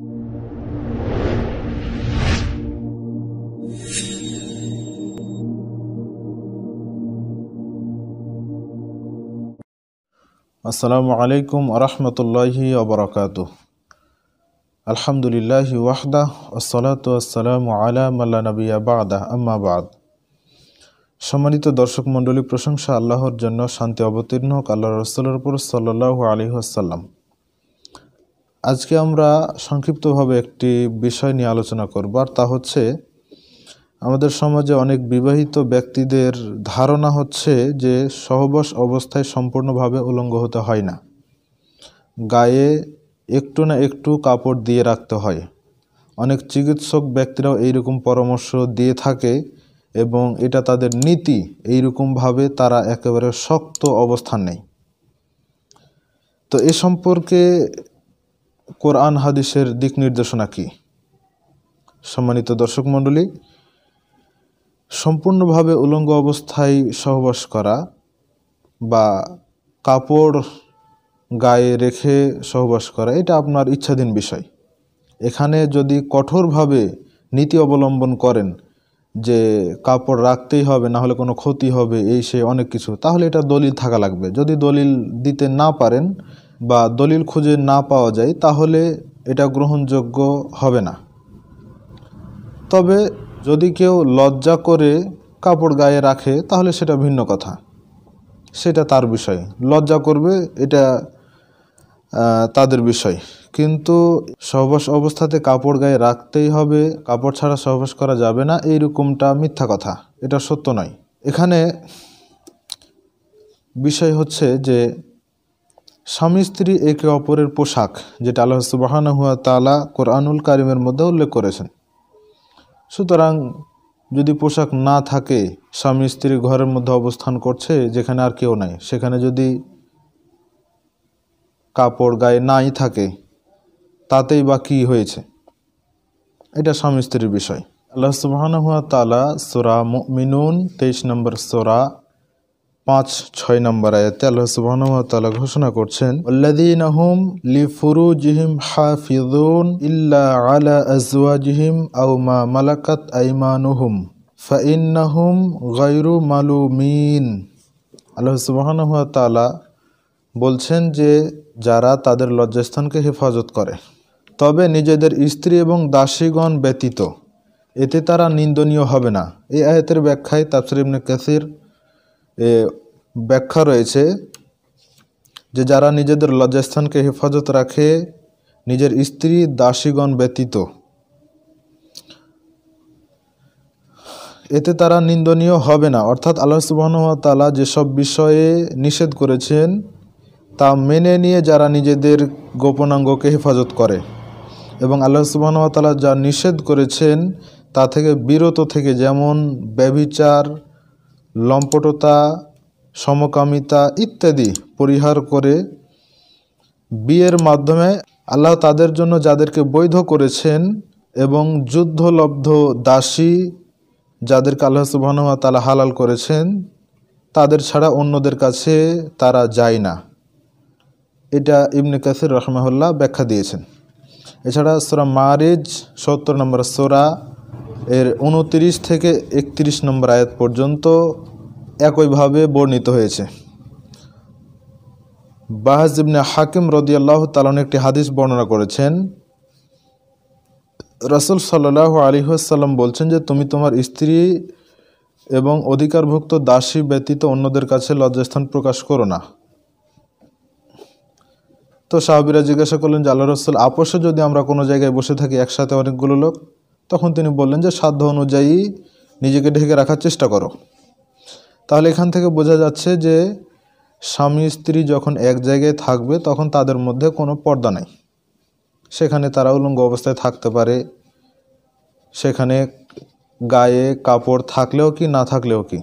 আসসালামু আলাইকুম আরহামতুল্লাহি আবরকাত আলহামদুলিল্লাহি ওয়াহদা আসসালাতাম আলাম আল্লাহ নবী আবাদা আম্মাবাদ সম্মানিত দর্শক মণ্ডলী প্রশংসা আল্লাহর জন্য শান্তি অবতীর্ণ হোক আল্লাহ রসুলের উপর সাল্লাহ আলী আসাল্লাম আজকে আমরা সংক্ষিপ্তভাবে একটি বিষয় নিয়ে আলোচনা করব আর তা হচ্ছে আমাদের সমাজে অনেক বিবাহিত ব্যক্তিদের ধারণা হচ্ছে যে সহবাস অবস্থায় সম্পূর্ণভাবে উলঙ্গ হতে হয় না গায়ে একটু না একটু কাপড় দিয়ে রাখতে হয় অনেক চিকিৎসক ব্যক্তিরাও এইরকম পরামর্শ দিয়ে থাকে এবং এটা তাদের নীতি এইরকমভাবে তারা একেবারে শক্ত অবস্থান নেই তো এ সম্পর্কে কোরআন হাদিসের দিক নির্দেশনা কী সম্মানিত দর্শক মণ্ডলী সম্পূর্ণভাবে উলঙ্গ অবস্থায় সহবাস করা বা কাপড় গায়ে রেখে সহবাস করা এটা আপনার ইচ্ছাধীন বিষয় এখানে যদি কঠোরভাবে নীতি অবলম্বন করেন যে কাপড় রাখতেই হবে না হলে কোনো ক্ষতি হবে এই সে অনেক কিছু তাহলে এটা দলিল থাকা লাগবে যদি দলিল দিতে না পারেন বা দলিল খুঁজে না পাওয়া যায় তাহলে এটা গ্রহণযোগ্য হবে না তবে যদি কেউ লজ্জা করে কাপড় গায়ে রাখে তাহলে সেটা ভিন্ন কথা সেটা তার বিষয় লজ্জা করবে এটা তাদের বিষয় কিন্তু সহবাস অবস্থাতে কাপড় গায়ে রাখতেই হবে কাপড় ছাড়া সহবাস করা যাবে না এইরকমটা মিথ্যা কথা এটা সত্য নয় এখানে বিষয় হচ্ছে যে স্বামী স্ত্রী একে অপরের পোশাক যেটা আল্লাহ সুবাহানহুয়া তালা কোরআনুল কারিমের মধ্যে উল্লেখ করেছেন সুতরাং যদি পোশাক না থাকে স্বামী স্ত্রী ঘরের মধ্যে অবস্থান করছে যেখানে আর কেউ নাই সেখানে যদি কাপড় গায়ে নাই থাকে তাতেই বা কী হয়েছে এটা স্বামী স্ত্রীর বিষয় আল্লাহ সুবাহানহুয়া তালা সোরা মিনুন তেইশ নম্বর সোরা পাঁচ ছয় নম্বর আয়াতে আল্লাহ সুবাহনতালা ঘোষণা করছেন আল্লাদিন আহম লি ফুরু জিহিম হাফিজুন ইল্লা আলা আজওয়া জিহিম আউমা মালাকাত আইমানুহুম ফাইন্নাহুম গাইরু মালুমিন আল্লাহ সুবাহনতালা বলছেন যে যারা তাদের লজ্জাস্থানকে হেফাজত করে তবে নিজেদের স্ত্রী এবং দাসীগণ ব্যতীত এতে তারা নিন্দনীয় হবে না এই আয়াতের ব্যাখ্যায় তাফসির ইবনে কাসির ব্যাখ্যা রয়েছে যে যারা নিজেদের লজ্জাস্থানকে হেফাজত রাখে নিজের স্ত্রী দাসীগণ ব্যতীত এতে তারা নিন্দনীয় হবে না অর্থাৎ আল্লাহ সুবাহতালা যেসব বিষয়ে নিষেধ করেছেন তা মেনে নিয়ে যারা নিজেদের গোপনাঙ্গকে হেফাজত করে এবং আল্লাহ সুবাহতালা যা নিষেধ করেছেন তা থেকে বিরত থেকে যেমন ব্যবিচার লম্পটতা সমকামিতা ইত্যাদি পরিহার করে বিয়ের মাধ্যমে আল্লাহ তাদের জন্য যাদেরকে বৈধ করেছেন এবং যুদ্ধলব্ধ দাসী যাদেরকে আল্লাহ সুবাহনুয়া তালা হালাল করেছেন তাদের ছাড়া অন্যদের কাছে তারা যায় না এটা ইবনে কাসির রহমাহুল্লাহ ব্যাখ্যা দিয়েছেন এছাড়া সোরা মারিজ সত্তর নম্বর সোরা এর উনত্রিশ থেকে একত্রিশ নম্বর আয়াত পর্যন্ত একইভাবে বর্ণিত হয়েছে বাহাজ ইবনে হাকিম রদিয়াল্লাহ তালন একটি হাদিস বর্ণনা করেছেন রসুল সাল্লাহ আলী হাসাল্লাম বলছেন যে তুমি তোমার স্ত্রী এবং অধিকারভুক্ত দাসী ব্যতীত অন্যদের কাছে লজ্জাস্থান প্রকাশ করো না তো সাহাবিরা জিজ্ঞাসা করলেন যে আল্লাহ রসুল আপোষে যদি আমরা কোনো জায়গায় বসে থাকি একসাথে অনেকগুলো লোক তখন তিনি বললেন যে সাধ্য অনুযায়ী নিজেকে ঢেকে রাখার চেষ্টা করো তাহলে এখান থেকে বোঝা যাচ্ছে যে স্বামী স্ত্রী যখন এক জায়গায় থাকবে তখন তাদের মধ্যে কোনো পর্দা নাই সেখানে তারা উলঙ্গ অবস্থায় থাকতে পারে সেখানে গায়ে কাপড় থাকলেও কি না থাকলেও কি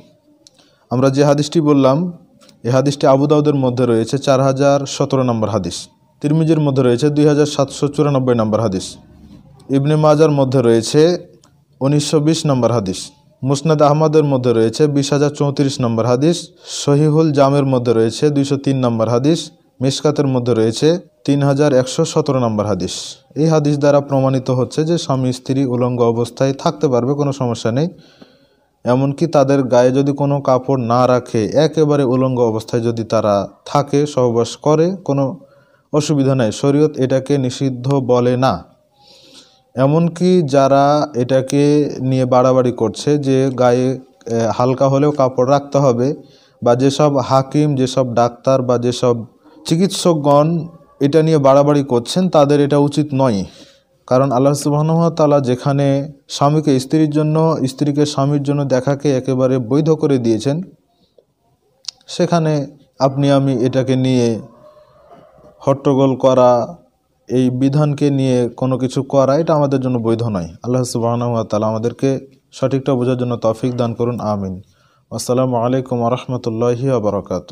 আমরা যে হাদিসটি বললাম এ হাদিসটি আবুদাউদের মধ্যে রয়েছে চার হাজার সতেরো নম্বর হাদিস তিরমিজির মধ্যে রয়েছে দুই হাজার সাতশো চুরানব্বই নম্বর হাদিস ইবনে মাজার মধ্যে রয়েছে উনিশশো নম্বর হাদিস মুসনাদ আহমদের মধ্যে রয়েছে বিশ হাজার চৌত্রিশ নম্বর হাদিস সহিহুল জামের মধ্যে রয়েছে দুইশো তিন নম্বর হাদিস মিসকাতের মধ্যে রয়েছে তিন হাজার একশো সতেরো নম্বর হাদিস এই হাদিস দ্বারা প্রমাণিত হচ্ছে যে স্বামী স্ত্রী উলঙ্গ অবস্থায় থাকতে পারবে কোনো সমস্যা নেই এমনকি তাদের গায়ে যদি কোনো কাপড় না রাখে একেবারে উলঙ্গ অবস্থায় যদি তারা থাকে সহবাস করে কোনো অসুবিধা নাই শরীয়ত এটাকে নিষিদ্ধ বলে না এমনকি যারা এটাকে নিয়ে বাড়াবাড়ি করছে যে গায়ে হালকা হলেও কাপড় রাখতে হবে বা যেসব হাকিম যেসব ডাক্তার বা যেসব চিকিৎসকগণ এটা নিয়ে বাড়াবাড়ি করছেন তাদের এটা উচিত নয় কারণ আল্লাহ সুবাহতালা যেখানে স্বামীকে স্ত্রীর জন্য স্ত্রীকে স্বামীর জন্য দেখাকে একেবারে বৈধ করে দিয়েছেন সেখানে আপনি আমি এটাকে নিয়ে হট্টগোল করা এই বিধানকে নিয়ে কোনো কিছু করা এটা আমাদের জন্য বৈধ নয় আল্লাহ তালা আমাদেরকে সঠিকটা বোঝার জন্য তফিক দান করুন আমিন আসসালামু আলাইকুম রহমতুল্লাহি আবরকাত